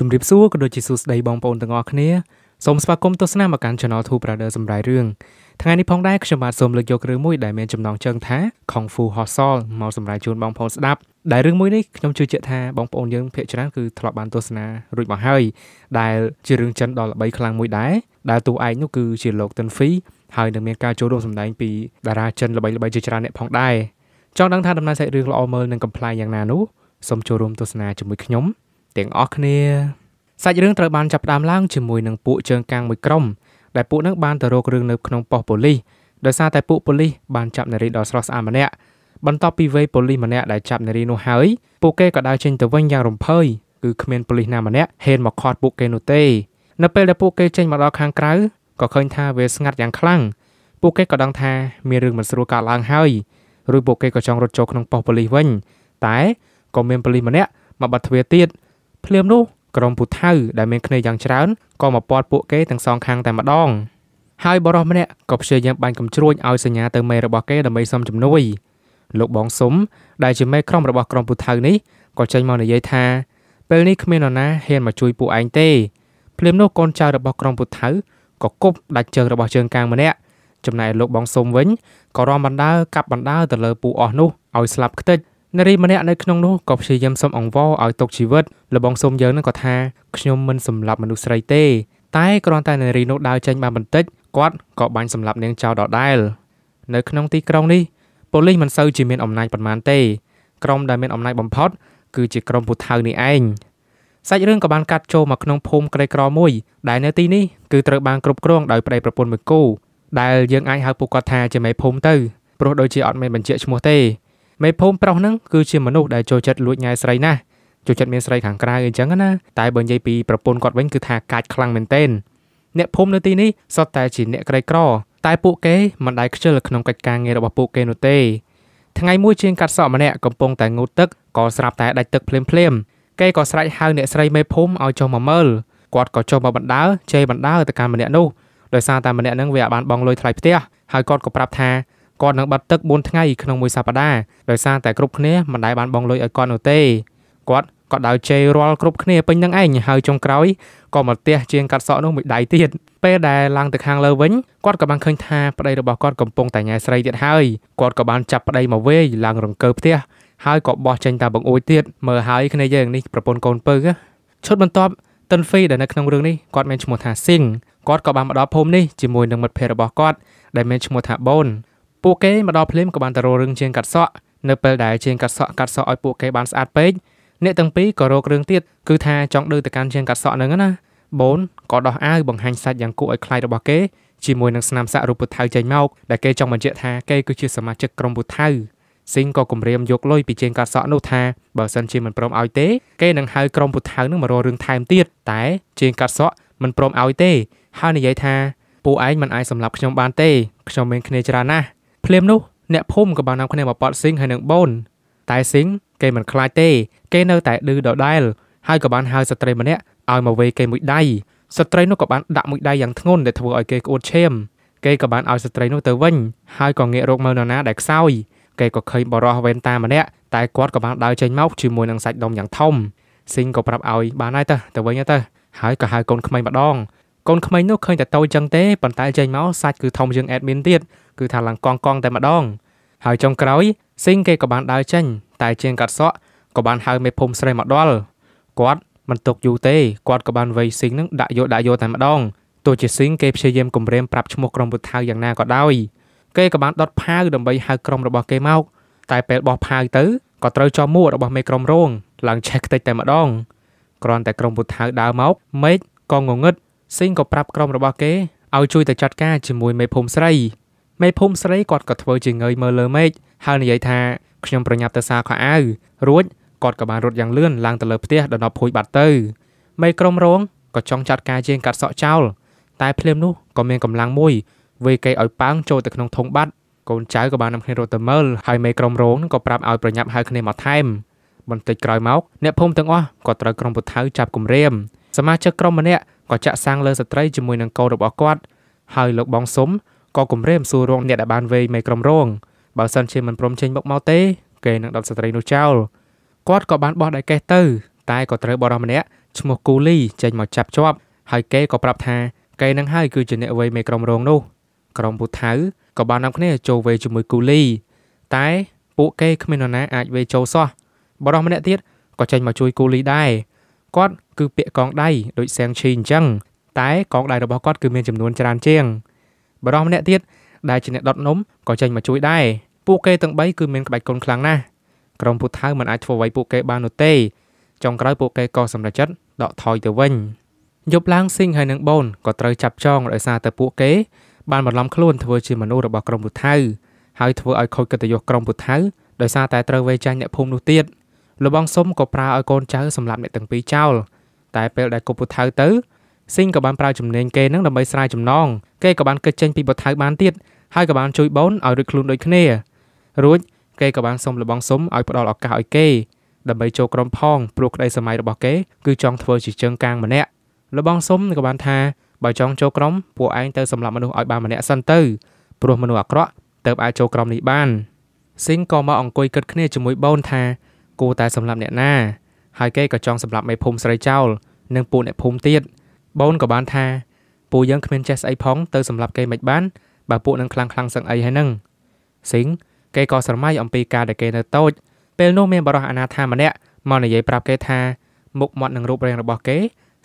ជំរាបសួរក៏ដូចជាសួស្តីបងប្អូនទាំងអស់គ្នាសូមស្វាគមន៍ទស្សនាមកកាន់ Channel Two Brother សម្រាប់រឿងថ្ងៃនេះផងដែរខ្ញុំបាទសូមលើកយករឿងមួយដែលមានចំណងជើងថា Kung Fu Hustle មកសម្រាប់ជូនបងប្អូនស្ដាប់ដែលរឿងមួយនេះខ្ញុំជឿជាក់ថាបងប្អូនយើងភាគច្រើនគឺធ្លាប់បានទស្សនារួចមកហើយដែលជារឿងចិនដ៏ល្បីខ្លាំងមួយដែរដែលតួឯកនោះគឺជាលោកតិនហ្វីហើយនឹងមានការចូលរួមសម្ដែង ពីតារាចិនល្បីៗជាច្រើនអ្នកផងដែរចង់ដឹងថាដំណើរសាច់រឿងល្អមើលនិងកំប្លែងយ៉ាងណានោះសូមចូលរួមទស្សនាជាមួយខ្ញុំទាំងអស់គ្នាសាច់រឿងត្រូវបានចាប់ផ្ដើមឡើងជាមួយនឹងពួកជើងកាំងមួយក្រុមដែលពួកនឹងបានទៅរករឿងនៅក្នុងប៉ុស្តិ៍ប៉ូលីសដោយសារតែពួកប៉ូលីសបានចាប់នារីដ៏ស្រស់ស្អាតម្នាក់បន្ទាប់ពីវេប៉ូលីសម្នាក់ដែលចាប់នារីនោះហើយពួកគេក៏ដើរចេញទៅវិញយ៉ាងរំភើយគឺគ្មានប៉ូលីសណាម្នាក់ហ៊ានមកខាត់ពួកគេនោះទេនៅពេលដែលពួកគេចេញមកដល់ខាងក្រៅក៏ឃើញ ថាវាស្ងាត់យ៉ាងខ្លាំងពួកគេក៏ដឹងថាមានរឿងមិនស្រួលកើតឡើងហើយរួចពួកគេក៏ចង់រត់ចូលក្នុងប៉ុស្តិ៍ប៉ូលីសវិញ តែក៏មានប៉ូលីសម្នាក់មកបាត់ទ្វារទៀតភ្លាមនោះក្រុមពូថៅដែលមានគ្នាយ៉ាងច្រើនក៏មកពាត់ពួកគេទាំងសងខាងតែម្ដងហើយបរិសម្នាក់ក៏ព្យាយាមបាញ់កំជ្រួចឲ្យសញ្ញាទៅមេរបស់គេដើម្បីសុំជំនួយ លោកបងសុំដែលជាមេក្រុមរបស់ក្រុមពូថៅនេះក៏ចេញមកនិយាយថាពេលនេះគ្មាននរណាហ៊ានមកជួយពួកឯងទេភ្លាមនោះកូនចៅរបស់ក្រុមពូថៅក៏គប់ដាច់ជើងរបស់ជើងកាងម្នាក់ចំណែកលោកបងសុំវិញក៏រំបណ្ដើកាប់បណ្ដើទៅលើពូអស់នោះឲ្យស្លាប់ខ្ទេចនារីម្នាក់នៅក្នុងនោះក៏ព្យាយាមសុំអង្វរឲ្យទុកជីវិតលបងសុំយើងនឹងក៏ថាខ្ញុំមិនសម្លាប់មនុស្សស្រីទេតែគ្រាន់តែនារីនោះដើរចេញបានបន្តិចគាត់ក៏បាញ់សម្លាប់នាងចោលដដែលនៅក្នុងទីក្រុងនេះប៉ូលីសមិនសូវជាមានអំណាចប៉ុន្មានទេក្រុមដែលមានអំណាចបំផុតគឺជាក្រុមពូថៅនេះឯងសាច់រឿងក៏បានកាត់ចូលមកក្នុងភូមិក្រីក្រមួយ ដែលនៅទីនេះគឺត្រូវបានគ្រប់គ្រងដោយប្តីប្រពន្ធមួយគូដែលយើងអាចហៅពួកគាត់ថាជាមេភូមិទៅព្រោះដូចជាអត់មានបញ្ជាក់ឈ្មោះទេមេភូមិប្រុសហ្នឹងគឺជាមនុស្សដែលចូលចិត្តលួចញ៉ែស្រីណាស់ចូលចិត្តមានស្រីខាងក្រៅអីចឹងណាតែបើនិយាយពីប្រពន្ធគាត់វិញគឺថាកាចខ្លាំងមែនទែនអ្នកភូមិនៅទីនេះសុទ្ធតែជាអ្នកក្រីក្រតែពួកគេមិនដែលខ្ជិលក្នុងកិច្ចការងាររបស់ពួកគេនោះទេថ្ងៃមួយជាងកាត់សក់ម្នាក់កំពុងតែងូតទឹកក៏ស្រាប់តែដាច់ទឹកភ្លាមភ្លាមគេក៏ស្រែកហៅអ្នកស្រីមេភូមិឲ្យចុះមកមើលគាត់ក៏ចុះមកបណ្ដើជេរបណ្ដើទៅកាន់ម្នាក់នោះដោយសារតែម្នាក់ហ្នឹងវាអាចបានបងលុយថ្លៃផ្ទះហើយគាត់ក៏ប្រាប់ថាគាត់នឹងបាត់ទឹក4ថ្ងៃក្នុងមួយសប្តាហ៍ដោយសារតែគ្រប់គ្នាមិនដែលបានបង់លុយឲ្យគាត់នោះទេគាត់ក៏ដើរជេររាល់គ្រប់គ្នាពេញនឹងឯងហើយចុងក្រោយក៏មកទះជាងកាត់សក់នោះមួយដៃទៀតពេលដែលឡើងទៅខាងលើវិញគាត់ក៏បានឃើញថាប្តីរបស់គាត់កំពុងតែញ៉ែស្រីទៀតហើយគាត់ក៏បានចាប់ប្តីមកវេយឡើងរង្គើផ្ទះហើយក៏បោះចេញតាមបង្អួចទៀតមើលហើយគ្នាយើងនេះប្រពន្ធកូនពៅឈុតបន្ទាប់តិនហ្វេដែលនៅក្នុងរឿងនេះគាត់មានឈ្មោះថាស៊ីងគាត់ក៏បានមកដល់ភូមិនេះជាមួយនឹងមិត្តភ័ក្តិរបស់គាត់ដែលមានឈ្មោះថាបូនពួកគេមកដល់ភ្លាមក៏បានទៅររឿងជាង កាត់សក់នៅពេលដែលជាងកាត់សក់កាត់សក់ឲ្យពួកគេបានស្អាតពេកអ្នកទាំងពីរក៏រករឿងទៀតគឺថាចង់ដឹងទៅកាន់ជាងកាត់សក់ហ្នឹងណាបូនក៏ដោះអាវបង្ហាញសាច់យ៉ាងគួរឲ្យខ្លាចរបស់គេជាមួយនឹងស្នាមសាក់រូបពុថៅចេញមកដែលគេចង់បញ្ជាក់ថាគេគឺជាសមាជិកក្រុមពុថៅស៊ីងក៏គម្រាមយកលុយពីជាងកាត់សក់នោះថាបើសិនជាមិនព្រមឲ្យទេគេនឹងហៅក្រុមពុថៅនឹងមករករឿងថែមទៀតតែ ជាងកាត់សក់មិនព្រមឲ្យទេហើយនិយាយថាពូឯងមិនអាចសម្លាប់ខ្ញុំបានទេខ្ញុំមានគ្នាច្រើនណាស់ភ្លាមនោះអ្នកភូមិក៏បាននាំគ្នាមកប៉ត់ស៊ីងហើយនឹងបូន តែស៊ីងគេមិនខ្លាចទេ គេនៅ តែឌឺដដែលហើយក៏បានហៅស្ត្រីម្នាក់ឲ្យមកវេគេមួយដៃស្ត្រីនោះក៏បានដាក់មួយដៃយ៉ាងធ្ងន់ដែលធ្វើឲ្យគេក្អួតឈាមគេក៏បានឲ្យស្ត្រីនោះទៅវិញ ហើយក៏ងាករកមើលនរណាដែលខ្សោយគេក៏ឃើញបរោះវេនតាម្នាក់តែគាត់ក៏បានដើរចេញមកជាមួយនឹងសាច់ដុំយ៉ាងធំស៊ីងក៏ប្រាប់ឲ្យបានហើយទៅទៅវិញទៅហើយក៏ហៅកូនក្មេងម្ដងកូនក្មេងនោះឃើញតែតូចចឹងទេប៉ុន្តែចេញមកសាច់គឺធំជាង admin ទៀតគឺថាឡើងកង់កង់តែម្ដងហើយចុងក្រោយស៊ីងគេក៏បានដើរចេញតែជាងកាត់សក់ក៏បានហៅមេភូមិស្រីមកដល់គាត់មិនទុកយូរទេគាត់ក៏បានវៃស៊ីងនឹងដាក់យកដាក់យកតែម្ដងទោះជាស៊ីងគេព្យាយាមគំរាមប្រាប់ឈ្មោះក្រុមពុទ្ធាវយ៉ាងណាក៏ដោយគេក៏បានដុតផាវដើម្បីហៅក្រុមរបស់គេមកតែពេលបោះផាវទៅក៏ត្រូវចោមមួរបស់មេក្រុមរងឡើងឆេះខ្ទេចតែម្ដងគ្រាន់តែក្រុមពុទ្ធាវដើរមកមេឃក៏ងងឹតសិង្ហក៏ប្រាប់ក្រុមរបស់គេឲ្យជួយទៅចាត់ការជាមួយមេភូមិស្រីមេភូមិស្រីគាត់ក៏ធ្វើជាងើយមើលលើមេឃហើយនិយាយថាខ្ញុំប្រញាប់ទៅសារខោអាវរួចគាត់ក៏បានរត់យ៉ាងលឿនឡើងទៅលើផ្ទះដល់ដល់ភួយបាត់ទៅមេក្រុមរងក៏ចង់ចាត់ការជាងកាត់សក់ចោលតែភ្លាមនោះក៏មានកម្លាំងមួយវាយគេឲ្យប៉ាងចូលទៅក្នុងធុងបាត់កូនចៅក៏បាននាំគ្នារត់ទៅមើលហើយមេក្រុមរងក៏ប្រាប់ឲ្យប្រញាប់ហៅគ្នាមកថែមបន្តិចក្រោយមកអ្នកភូមិទាំងអស់ក៏ត្រូវក្រុមពុថៅចាប់គំរាមសមាជិកក្រុមម្នាក់ក៏ចាក់សាំងលើស្ត្រីជាមួយនឹងកូនរបស់គាត់ ហើយលោកបងសុំក៏គំរាមសួររងអ្នកដែលបានវេយមេក្រុមរងបើសិនជាមិនព្រមចេញមកមកទេ គេនឹងដុតស្ត្រីនោះចោលគាត់ក៏បានបោះដែកកេះទៅ តែក៏ត្រូវបរិសម្នាក់ឈ្មោះគូលី ចេញមកចាប់ជាប់ ហើយគេក៏ប្រាប់ថាគេនឹងហើយគឺជាអ្នកវេយមេក្រុមរងនោះក្រុមពូថៅក៏បាននាំគ្នា ចូលវេយជាមួយគូលីតែពួកគេគ្មាននរណាអាចវេយចូលសោះបរិសម្នាក់ទៀតក៏ចេញមកជួយគូលីដែរគាត់គឺពាក់កងដៃដូចសៀងឈីអញ្ចឹងតែកងដៃរបស់គាត់គឺមានចំនួនច្រើនជាងបរិសម្នាក់ទៀតដែលជាអ្នកដុតនំក៏ចេញមកជួយដែរពួកគេទាំង3គឺមានក្បាច់គុណខ្លាំងណាស់ក្រុមពូថៅមិនអាចធ្វើអ្វីពួកគេបាននោះទេចុងក្រោយពួកគេក៏សម្រេចចិត្តដកថយទៅវិញយប់ឡើងស៊ីងហើយនឹងបូនក៏ត្រូវចាប់ចងដោយសារតែពួកគេបានបន្លំខ្លួនធ្វើជាមនុស្សរបស់ក្រុមពូថៅហើយធ្វើឲ្យខូចកិត្តិយសក្រុមពូថៅដោយសារតែត្រូវវេចាញ់អ្នកភូមិនោះទៀតលបងសុំក៏ប្រើឲ្យកូនចៅសម្លាប់អ្នកទាំងពីរចោលតែពេលដែលគប់ពូថៅទៅស៊ីងក៏បានប្រើចំណេញគេនឹងដើម្បីស្រាយចំណងគេក៏បានគេចចេញពីពូថៅបានទៀតហើយក៏បានជួយបូនឲ្យរួចខ្លួនដូចគ្នារួចគេក៏បានសុំលបងសុំឲ្យផ្ដល់ឱកាសឲ្យគេដើម្បីចូលក្រុមផងព្រោះក្តីសម័យរបស់គេគឺចង់ធ្វើជាជើងកាងម្នាក់លបងសុំក៏បានថាបើចង់ចូលក្រុមពួកឯងទៅសម្លាប់មនុស្សឲ្យបានម្នាក់សិនទៅព្រោះមនុស្សអាក្រក់ទៅអាចចូលក្រុមនេះបានស៊ីងក៏មកអង្គុយគិតគ្នាជាមួយបូនថាគួរតែសម្លាប់អ្នកណាហើយគេក៏ចង់សម្លាប់មេភូមិស្រីចោលនិងពួកអ្នកភូមិទៀតបូនក៏បានថាពួកយើងគ្មានចេះស្អីផងទៅសម្លាប់គេមិនបានបើពួកនឹងខ្លាំងខ្លាំងសឹងអីហើយនឹងស៊ីងគេក៏ស្រមៃអំពីការដែលគេនៅតូចពេលនោះមានបរិះអាណាថាម្នាក់មកនិយាយប្រាប់គេថាមុខមាត់និងរូបរាងរបស់គេ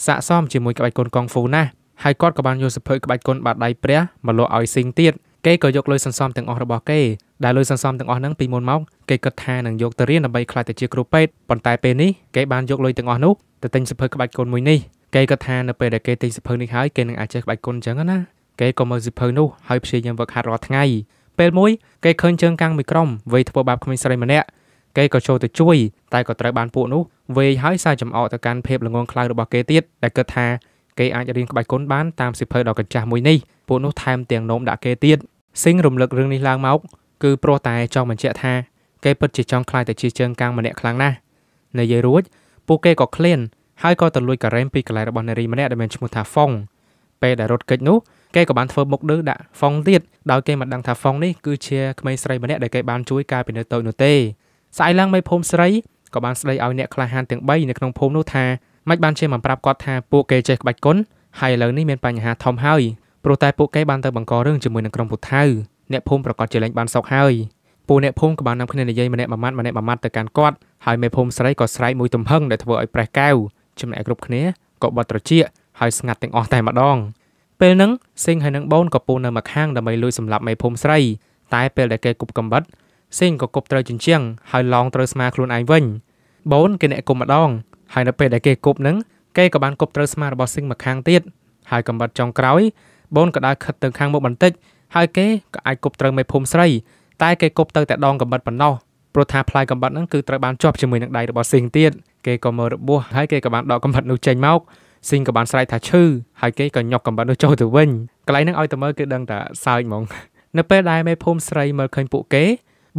ស័កសមជាមួយក្បាច់គុនកងហ្វូណាស់ហើយគាត់ក៏បានយកសភើក្បាច់គុនបាតដៃព្រះមកលក់ឲ្យស៊ីងទៀតគេក៏យកលុយសន្សំទាំងអស់របស់គេដែលលុយសន្សំទាំងអស់ហ្នឹងពីមុនមកគេគិតថានឹងយកទៅរៀនដើម្បីខ្លាចទៅជាគ្រូពេទ្យប៉ុន្តែពេលនេះគេបានយកលុយទាំងអស់នោះទៅទិញសិភើក្បាច់គុនមួយនេះគេគិតថានៅពេលដែលគេទិញសិភើនេះហើយគេនឹងអាចចេះក្បាច់គុនអញ្ចឹងណាគេក៏មើលសិភើនោះហើយព្យាយាមវឹកហាត់រាល់ថ្ងៃពេលមួយគេឃើញជើងកាំងមួយក្រុមវេធ្វើបាបក្មេងស្រីម្នាក់គេក៏ចូលទៅជួយតែក៏ត្រូវបានពួកនោះវេហើយសាយចំអកទៅកាន់ភាពល្ងងខ្លៅរបស់គេទៀតដែលគិតថាគេអាចរៀនក្បាច់គុនបានតាមសិភើដ៏កញ្ចាស់មួយនេះពួកនោះថែមទាំងនោមដាក់គេទៀតស៊ីងរំលឹករឿងនេះឡើងមកគឺព្រោះតែចង់បញ្ជាក់ថាគេពិតជាចង់ខ្លាចតែជាជើងកាំងម្នាក់ខ្លាំងណាស់និយាយរួចពួកគេក៏ឃ្លានហើយក៏ទៅលួចការ៉េមពីកន្លែងរបស់នារីម្នាក់ដែលមានឈ្មោះថាហ្វុងពេលដែលរត់គេចនោះគេក៏បានធ្វើមុខឌឺដាក់ហ្វុងទៀតដោយគេមិនដឹងថាហ្វុងនេះគឺជាក្មេងស្រីម្នាក់ដែលគេបានជួយការពីនៅតូចនោះទេស្អែកឡើងមេភូមិស្រីក៏បានស្ដីឲ្យអ្នកក្លាហានទាំង3នៅក្នុងភូមិនោះថាមិនបានជាមិនប្រាប់គាត់ថាពួកគេចេះក្បាច់គុណហើយឥឡូវនេះមានបញ្ហាធំហើយព្រោះតែពួកគេបានទៅបង្ករឿងជាមួយនឹងក្រុមពូថៅអ្នកភូមិប្រកាសជាលែងបានសោកហើយពូអ្នកភូមិក៏បាននាំគ្នានិយាយម្នាក់មួយម៉ាត់ម្នាក់មួយម៉ាត់ទៅកាន់គាត់ហើយមេភូមិស្រីក៏ស្រែកមួយទំហឹងដែលធ្វើឲ្យប្រេះកែវចំណែកគ្រប់គ្នាក៏បត់ត្រចៀកហើយស្ងាត់ទាំងអស់តែម្ដងពេលហ្នឹងសេងហើយនឹងបូនក៏ពូនៅមកខាងដើម្បីលួចសម្លាប់មេភូមិស្រី តែពេលដែលគេគប់កំបិតសេងក៏គប់ត្រូវជញ្ជាំងហើយឡងត្រូវស្មាខ្លួនឯងវិញបូនគេអ្នកគុំម្ដងហើយនៅពេលដែលគេគប់ហ្នឹងគេក៏បានគប់ត្រូវស្មារបស់សេងមកខាងទៀតហើយកំបិតចុងក្រោយបូនក៏ដើរខិតទៅខាងមុខបន្តិចហើយគេក៏អាចគប់ត្រូវមេភូមិស្រីតែគេគប់ទៅតែដងកំបិតប៉ុណ្ណោះព្រោះថាផ្លែកំបិតហ្នឹងគឺត្រូវបានជាប់ជាមួយនឹងដៃរបស់ស៊ីងទៀតគេក៏មើលរបួសហើយគេក៏បានដកកំបិតនោះចេញមកស៊ីងក៏បានស្រែកថាឈឺហើយគេក៏ញកកំបិតនោះចុះទៅវិញកន្លែងហ្នឹងឲ្យតែមើលគឺដឹងតែសើចហ្មងនៅពេលដែលមេភូមិស្រីមើលឃើញពួកគេ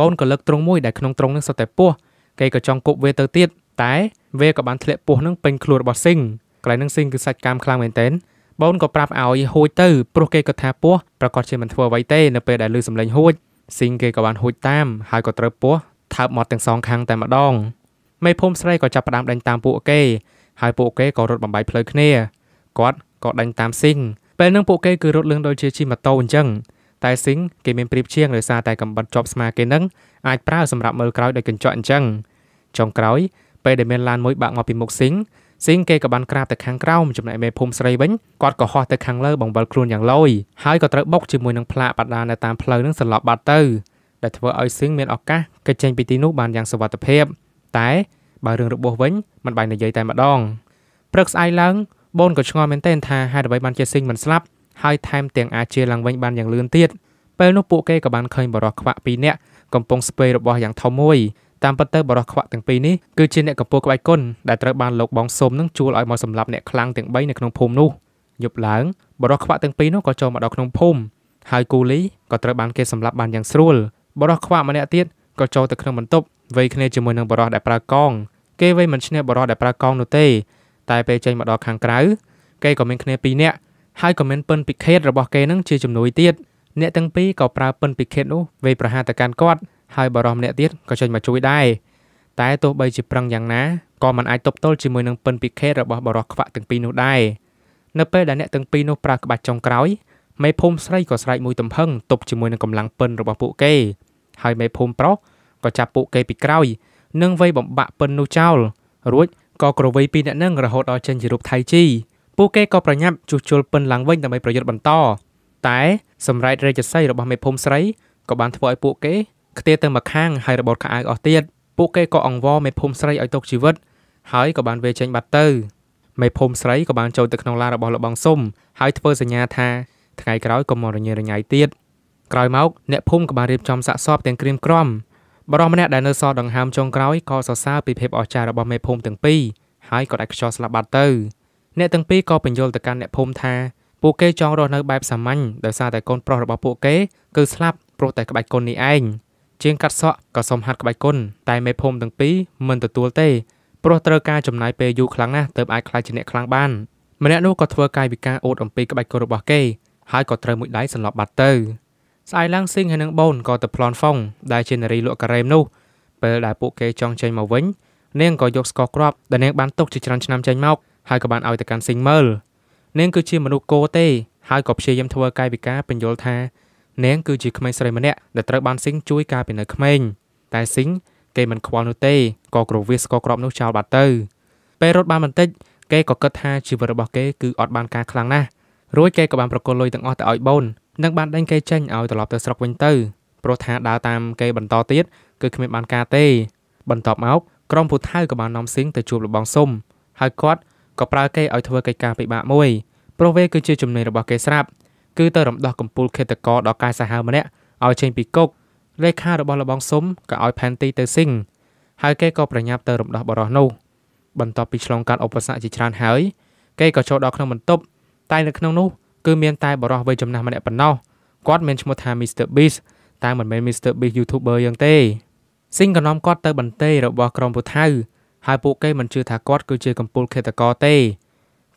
បូនក៏លើកទ្រុងមួយដែលក្នុងទ្រុងនឹងសុទ្ធតែពស់គេក៏ចង់គប់វាទៅទៀតតែវាក៏បានធ្លាក់ពស់នឹងពេញខ្លួនរបស់ស៊ីងកន្លែងនឹងស៊ីងគឺសាច់កាមខ្លាំងមែនទែនបូនក៏ប្រាប់ឲ្យហួចទៅព្រោះគេគិតថាពស់ប្រកាសជាមិនធ្វើអ្វីទេនៅពេលដែលឮសំឡេងហួចស៊ីងគេក៏បានហួចតាមហើយក៏ត្រូវពស់ថើបមាត់ទាំងសងខាងតែម្ដងមេភូមិស្រីក៏ចាប់ផ្ដើមដេញតាមពួកគេហើយពួកគេក៏រត់បំបីផ្លូវគ្នាគាត់ក៏ដេញតាមស៊ីងពេលនឹងពួកគេគឺរត់លឿនដូចជាជិះម៉ូតូអញ្ចឹងតែស៊ីងគេមានប្រៀបជាងដោយសារតែកំបិតជាប់ស្មាគេនឹងអាចប្រើសម្រាប់មើលក្រោយដោយកញ្ចក់អញ្ចឹងចុងក្រោយពេលដែលមានឡានមួយបាក់មកពីមុខស៊ីងស៊ីងគេក៏បានក្រាបទៅខាងក្រោមចំណែកមេភូមិស្រីវិញគាត់ក៏ហោះទៅខាងលើបង្វិលខ្លួនយ៉ាងឡយហើយក៏ត្រូវបុកជាមួយនឹងផ្លាកបដានៅតាមផ្លូវនឹងសន្លប់បាត់ទៅដែលធ្វើឲ្យស៊ីងមានឱកាសគេចចេញពីទីនោះបានយ៉ាងសុវត្ថិភាពតែបើរឿងរបួសវិញមិនបាយនិយាយតែម្ដងព្រឹកស្អែកឡើងបូនក៏ឆ្ងល់មែនទែនថាហេតុអ្វីបានជាស៊ីងមិនស្លាប់ហើយថែមទាំងអាចជាឡើងវិញបានយ៉ាងលឿនទៀតពេលនោះពួកគេក៏បានឃើញបរោះខ្វាក់ពីរនាក់កំពុងស្ពេររបស់យ៉ាងធំមួយតាមពិតទៅបរិះខ្វាក់ទាំងពីរនេះគឺជាអ្នកកំពូលក្បាច់គុណដែលត្រូវបានលោកបងសុំនឹងជួលឲ្យមកសម្លាប់អ្នកខ្លាំងទាំង3នៅក្នុងភូមិនោះយប់ឡើងបរិះខ្វាក់ទាំងពីរនោះក៏ចូលមកដល់ក្នុងភូមិហើយគូលីក៏ត្រូវបានគេសម្លាប់បានយ៉ាងស្រួលបរិះខ្វាក់ម្នាក់ទៀតក៏ចូលទៅក្នុងបន្ទប់វេគ្នាជាមួយនឹងបរិះដែលប្រើកង គេវេមិនឈ្នះបរិះដែលប្រើកងនោះទេតែពេលចេញមកដល់ខាងក្រៅគេក៏មានគ្នា2នាក់ហើយក៏មានពិនពិឃាតរបស់គេនឹងជាជំនួយទៀតអ្នកទាំងពីរក៏ប្រើពិនពិឃាតនោះវេប្រហារទៅកាន់គាត់ហើយបារោះម្នាក់ទៀតក៏ចេញមកជួយដែរតែទោះបីជាប្រឹងយ៉ាងណាក៏មិនអាចទប់ទល់ជាមួយនឹងពិនពិខេតរបស់បារោះខ្វាក់ទាំងពីរនោះដែរនៅពេលដែលអ្នកទាំងពីរនោះប្រើក្បាច់ចុងក្រោយមេភូមិស្រីក៏ស្រែកមួយទំហឹងទប់ជាមួយនឹងកម្លាំងពិនរបស់ពួកគេ ហើយមេភូមិប្រុសក៏ចាប់ពួកគេពីក្រោយនិងវាយបំបាក់ពិននោះចោលរួចក៏ក្រវីពីអ្នកនឹងរហូតដល់ចេញជារូបថៃជីពួកគេក៏ប្រញាប់ជួសជុលពិនឡើងវិញដើម្បីប្រយុទ្ធបន្តតែសម្រេចរេជសីរបស់មេភូមិស្រីក៏បានធ្វើឲ្យពួកគេខ្ទាតទៅមកខាងហើយរបត់ខោអាវអស់ទៀតពួកគេក៏អង្វរមេភូមិស្រីឲ្យទុកជីវិត ហើយក៏បានវេចេញបាត់ទៅមេភូមិស្រីក៏បានចូលទៅក្នុងឡានរបស់លបងសុំហើយធ្វើសញ្ញាថាថ្ងៃក្រោយកុំមករញ៉េរញ៉ៃទៀតក្រោយមកអ្នកភូមិក៏បានរៀបចំសាកសពទាំងក្រៀមក្រំបរិមម្នាក់ដែលនៅសល់ដង្ហើមចុងក្រោយក៏សរសើរពីភាពអស្ចារ្យរបស់មេភូមិទាំងពីរហើយក៏ដាច់ខ្យល់ស្លាប់បាត់ទៅអ្នកទាំងពីរក៏បញ្យល់ទៅកាន់អ្នកភូមិថាពួកគេចង់រស់នៅបែបសាមញ្ញដោយសារតែកូនប្រុសរបស់ពួកគេគឺស្លាប់ព្រោះតែក្បាច់គុណនេះឯង។ជាងកាត់សក់ក៏សុំហាត់ក្បាច់គុណតែមេភូមិទាំងពីរមិនទទួលទេព្រោះត្រូវការចំណាយពេលយូរខ្លាំងណាស់ទើបអាចខ្លាចជាអ្នកខ្លាំងបានម្នាក់នោះក៏ធ្វើកាយវិការអូតអំពីក្បាច់គុណរបស់គេហើយក៏ត្រូវមួយដៃសន្លប់បាត់ទៅស្អែកឡើងស៊ីងហើយនឹងបូនក៏ទៅប្លន់ហ្វុងដែលជានារីលក់ការ៉េមនោះពេលដែលពួកគេចង់ចេញមកវិញនាងក៏យកស្ករគ្រាប់ដែលនាងបានទុកជាច្រើនឆ្នាំចេញមក ហើយក៏បានឲ្យទៅកាន់ស៊ីងមើលនាងគឺជាមនុស្សគោទេហើយក៏ព្យាយាមធ្វើកាយវិការបញ្យល់ថានាងគឺជាក្មេងស្រីម្នាក់ដែលត្រូវបានស៊ីងជួយការពីនៅក្មេងតែស៊ីងគេមិនខ្វល់នោះទេក៏គ្រវាសក៏ក្របនោះចោលបាត់ទៅពេលរត់បានបន្តិច គេក៏គិតថាជីវិតរបស់គេគឺអត់បានការខ្លាំងណាស់រួចគេក៏បានប្រគល់លុយទាំងអស់ទៅឲ្យបូននិងបានដេញគេចេញឲ្យត្រឡប់ទៅស្រុកវិញទៅព្រោះថាដើរតាមគេបន្តទៀតគឺគ្មានបានការទេ បន្ទាប់មកក្រុមពូថៅក៏បាននាំស៊ីងទៅជួបលបងសុំហើយគាត់ក៏ប្រើគេឲ្យធ្វើកិច្ចការពិបាកមួយព្រោះវាគឺជាចំណេញរបស់គេស្រាប់គឺទៅរំដោះកំពូលឃាតករដល់កាយសាហាវម្នាក់ឲ្យចេញពីគុកលេខារបស់លបងស៊ុំក៏ឲ្យផែនទីទៅស៊ីងហើយគេក៏ប្រញាប់ទៅរំដោះបរោះនោះបន្ទាប់ពីឆ្លងកាត់ឧបសគ្គជាច្រើនហើយគេក៏ចូលដល់ក្នុងបន្ទប់តែនៅក្នុងនោះគឺមានតែបរោះវ័យចំណាស់ម្នាក់ប៉ុណ្ណោះគាត់មានឈ្មោះថា Mr Beast តែមិនមែន Mr Beast YouTuber យ៉ាងទេស៊ីងក៏នាំគាត់ទៅបន្ទេរបស់ក្រុមពូថៅហើយពួកគេមិនជឿថាគាត់គឺជាកំពូលឃាតករទេ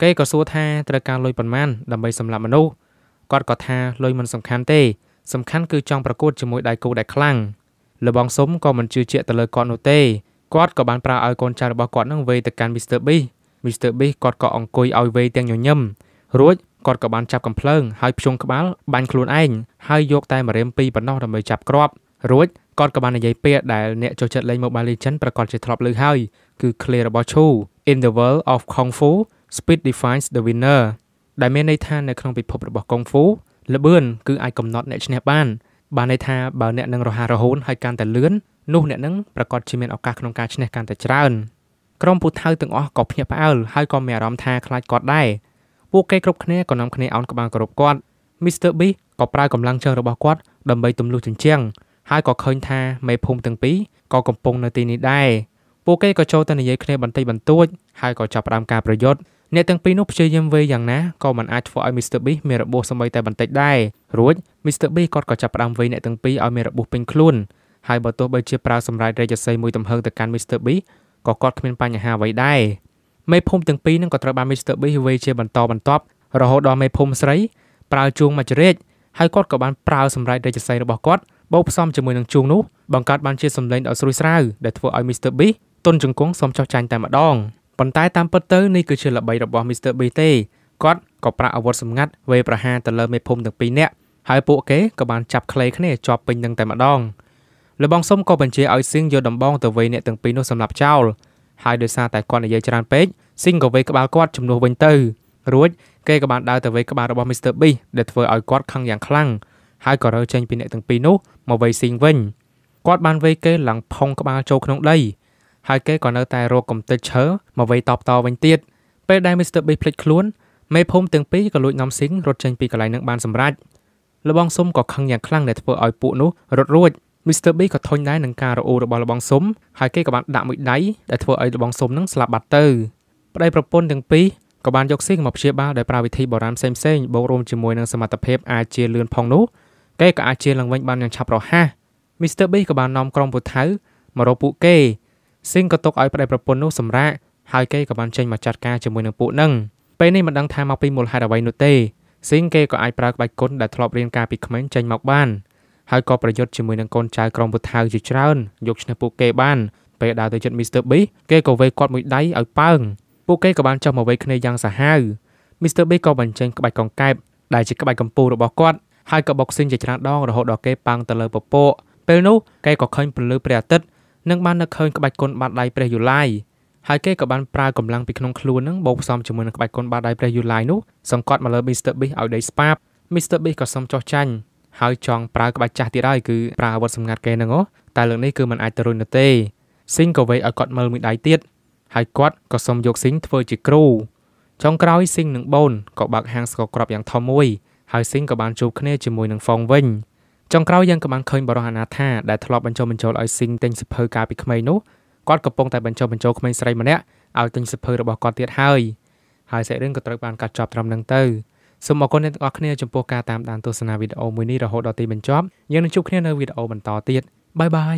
គេក៏សួរថាត្រូវការលុយប៉ុន្មានដើម្បីសម្លាប់មនុស្សគាត់ក៏ថាលុយមិនសំខាន់ទេ សំខាន់គឺចង់ប្រកួតជាមួយដៃគូដែលខ្លាំងលបងសុំក៏មិនជឿជាក់ទៅលើគាត់នោះទេគាត់ក៏បានប្រើឲ្យកូនចៅរបស់គាត់នឹងវេទៅកាន់ Mr Beast Mr Beast គាត់ក៏អង្គុយឲ្យវេទាំងញញឹមរួចគាត់ក៏បានចាប់កំភ្លើងហើយភ្ជង់ក្បាលបាញ់ខ្លួនឯងហើយយកតែម្រាមពីរប៉ុណ្ណោះដើម្បីចាប់គ្រាប់រួចគាត់ក៏បាននិយាយពាក្យដែលអ្នកចូលចិត្តលេង Mobile Legends ប្រកាសជាធ្លាប់លើហើយគឺ clear របស់ Chu In the world of Kung Fu speed defines the winner ដែលមានន័យថានៅក្នុងពិភពរបស់កុងហ្វូល្បឿនគឺអាចកំណត់អ្នកឈ្នះបានបានន័យថាបើអ្នកនឹងរហ័សរហូនហើយកាន់តែលឿននោះអ្នកនឹងប្រកាសជាមានឱកាសក្នុងការឈ្នះកាន់តែច្រើនក្រុមពូថៅទាំងអស់ក៏ភ្ញាក់ផ្អើលហើយក៏មានអារម្មណ៍ថាខ្លាចគាត់ដែរពួកគេគ្រប់គ្នាក៏នាំគ្នាអោនក្បាលគោរពគាត់ Mr Beast ក៏ប្រើកម្លាំងជើងរបស់គាត់ដើម្បីទម្លុះជញ្ជាំងហើយក៏ឃើញថាមេភូមិទាំងពីរក៏កំពុង នៅទីនេះដែរពួកគេក៏ចូលទៅនិយាយគ្នាបន្តិចបន្តួចហើយក៏ចាប់ផ្ដើមការប្រយុទ្ធអ្នកទាំងពីរនោះព្យាយាមវេយ៉ាងណាក៏មិនអាចធ្វើឲ្យ Mr Beast មានរបួសសម្បីតែបន្តិចដែររួច Mr Beast គាត់ក៏ចាប់ផ្ដើមវេអ្នកទាំងពីរឲ្យមានរបួសពេញខ្លួនហើយបើទោះបីជាប្រើសម្រាយរេជសីមួយទំហឹងទៅកាន់ Mr Beast ក៏គាត់គ្មានបញ្ហាអ្វីដែរមេភូមិទាំងពីរនឹងក៏ត្រូវបាន Mr Beast វេជាបន្តបន្ទាប់រហូតដល់មេភូមិស្រីប្រើជួងមច្ចរេជហើយគាត់ក៏បានប្រើសម្រាយរេជសីរបស់គាត់បូកផ្សំជាមួយនឹងជួងនោះបង្កើតបានជាសម្លេងដ៏ស្រួយស្រាវដែលធ្វើឲ្យ Mr Beast ទុនជង្គង់សូមចោះចាញ់តែម្ដងប៉ុន្តែតាមពិតទៅនេះគឺជាល្បិចរបស់ Mr. B ទេគាត់ក៏ប្រាក់អាវុធសម្ងាត់វេប្រហារទៅលើមេភូមិទាំងពីរនាក់ហើយពួកគេក៏បានចាប់ក្លេគ្នាជាប់ពេញនឹងតែម្ដងលោកបងសុំក៏បញ្ជាឲ្យស៊ីងយកដំបងទៅវេអ្នកទាំងពីរនោះសម្រាប់ចោលហើយដោយសារតែគាត់និយាយច្រើនពេកស៊ីងក៏វេក្បាលគាត់ជំនួសវិញទៅរួចគេក៏បានដើរទៅវេក្បាលរបស់ Mr. Beast ដែលធ្វើឲ្យគាត់ខឹងយ៉ាងខ្លាំងហើយក៏រើចេញពីអ្នកទាំងពីរនោះមកវេស៊ីងវិញគាត់បានវេគេឡើងផុងក្បាលចូលក្នុងដីហើយគេក៏នៅតែរកកំទេចឈើមកវេតបតវិញទៀតពេលដែល Mr. B ភ្លេចខ្លួនមេភូមិទាំងពីរក៏លួចនាំស៊ីងរត់ចេញពីកន្លែងនឹងបានសម្រេចលបងស៊ុំក៏ខឹងយ៉ាងខ្លាំងដែលធ្វើឲ្យពួកនោះរត់រួច Mr. B ក៏ធុញដែរនឹងការរអ៊ូរបស់លបងស៊ុំហើយគេក៏បានដាក់មួយដៃដែលធ្វើឲ្យលបងស៊ុំនឹងស្លាប់បាត់ទៅប្តីប្រពន្ធទាំងពីរក៏បានយកស៊ីងមកព្យាបាលដោយប្រើវិធីបុរាណផ្សេងៗបូករួមជាមួយនឹងសមត្ថភាពអាចជាលឿនផងនោះគេក៏អាចជាឡើងវិញបានយ៉ាងឆាប់រហ័ស Mr. B ក៏បាននាំក្រុមពូថៅមករកពួកគេស៊ីងក៏ទុកឲ្យប្តីប្រពន្ធនោះសម្រាកហើយគេក៏បានចេញមកចាត់ការជាមួយនឹងពួកនឹងពេលនេះមិនដឹងថាមកពីមូលហេតុអ្វីនោះទេស៊ីងគេក៏អាចប្រើក្បាច់គុណដែលធ្លាប់រៀនការពីក្មេងចេញមកបានហើយក៏ប្រយុទ្ធជាមួយនឹងកូនចៅក្រុមពូថៅជាច្រើនយកឈ្នះពួកគេបានពេលដើរទៅជិត Mr. Beast គេក៏វេគាត់មួយដៃឲ្យប៉ើងពួកគេក៏បានចុះមកវេគ្នាយ៉ាងសាហាវ Mr. Beast ក៏បញ្ចេញក្បាច់កង្កែបដែលជាក្បាច់កម្ពូលរបស់គាត់ ហើយក៏បុកស៊ីងជាច្រើនដងរហូតដល់គេប៉ាំងទៅលើពពកពេលនោះគេក៏ឃើញពន្លឺព្រះអាទិត្យនិងបាននឹកឃើញក្បាច់គុនបាតដៃព្រះយូឡាយហើយគេក៏បានប្រើកម្លាំងពីក្នុងខ្លួននឹងបូកផ្សំជាមួយនឹងក្បាច់គុនបាតដៃព្រះយូឡាយនោះសង្កត់មកលើ Mr Beast ឲ្យដេកស្បាប់ Mr Beast ក៏សុំចោះចាញ់ហើយចង់ប្រើក្បាច់ចាស់ទៀតហើយគឺប្រើអាវុធសម្ងាត់គេហ្នឹងហ៎តែលើកនេះគឺมันអាចទៅរុញនោះទេស៊ីងក៏វេឲ្យគាត់មើលមួយដៃទៀតហើយគាត់ក៏សុំយកស៊ីងធ្វើជាគ្រូចុងក្រោយស៊ីងនិងបូនក៏បើកហាងស្ករគ្រាប់យ៉ាងធំមួយហើយស៊ីងក៏បានជួបគ្នាជាមួយនឹងហ្វុងវិញចុងក្រោយយើងក៏បានឃើញបរិហណាថាដែលធ្លាប់បញ្ចុះបញ្ចូលឲ្យស៊ីងទិញសិភើកាលពីក្មេងនោះគាត់កំពុងតែបញ្ចុះបញ្ចូលក្មេងស្រីម្នាក់ឲ្យទិញសិភើរបស់គាត់ទៀតហើយហើយសាច់រឿងក៏ត្រូវបានកាត់ចប់ត្រឹមនឹងទៅសូមអរគុណអ្នកទាំងអស់គ្នាចំពោះការតាមដានទស្សនាវីដេអូមួយនេះរហូតដល់ទីបញ្ចប់យើងនឹងជួបគ្នានៅវីដេអូបន្តទៀតបាយបាយ